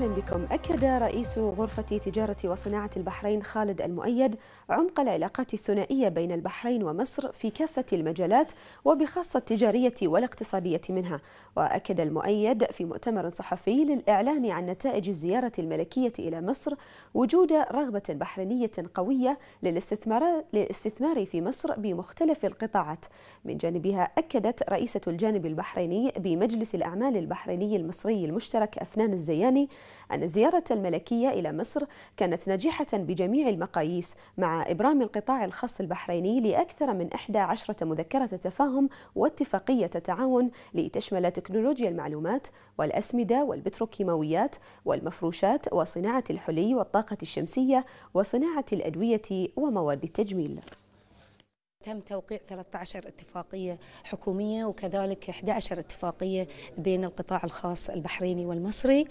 اهلا بكم اكد رئيس غرفه تجاره وصناعه البحرين خالد المؤيد عمق العلاقات الثنائيه بين البحرين ومصر في كافه المجالات وبخاصه التجاريه والاقتصاديه منها واكد المؤيد في مؤتمر صحفي للاعلان عن نتائج الزياره الملكيه الى مصر وجود رغبه بحرينيه قويه للاستثمار للاستثمار في مصر بمختلف القطاعات من جانبها اكدت رئيسه الجانب البحريني بمجلس الاعمال البحريني المصري المشترك افنان الزياني أن الزيارة الملكية إلى مصر كانت ناجحة بجميع المقاييس مع إبرام القطاع الخاص البحريني لأكثر من 11 مذكرة تفاهم واتفاقية تعاون لتشمل تكنولوجيا المعلومات والأسمدة والبتروكيماويات والمفروشات وصناعة الحلي والطاقة الشمسية وصناعة الأدوية ومواد التجميل تم توقيع 13 اتفاقية حكومية وكذلك 11 اتفاقية بين القطاع الخاص البحريني والمصري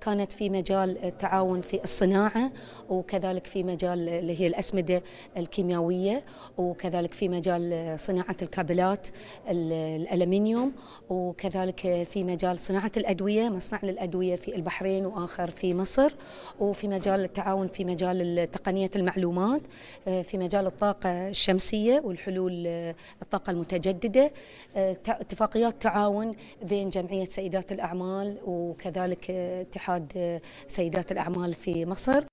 كانت في مجال التعاون في الصناعة وكذلك في مجال اللي هي الأسمدة الكيميائية وكذلك في مجال صناعة الكابلات الألمنيوم وكذلك في مجال صناعة الأدوية مصنع للأدوية في البحرين وآخر في مصر وفي مجال التعاون في مجال تقنية المعلومات في مجال الطاقة الشمسية الحلول آه، الطاقة المتجددة آه، اتفاقيات تعاون بين جمعية سيدات الأعمال وكذلك آه، اتحاد سيدات الأعمال في مصر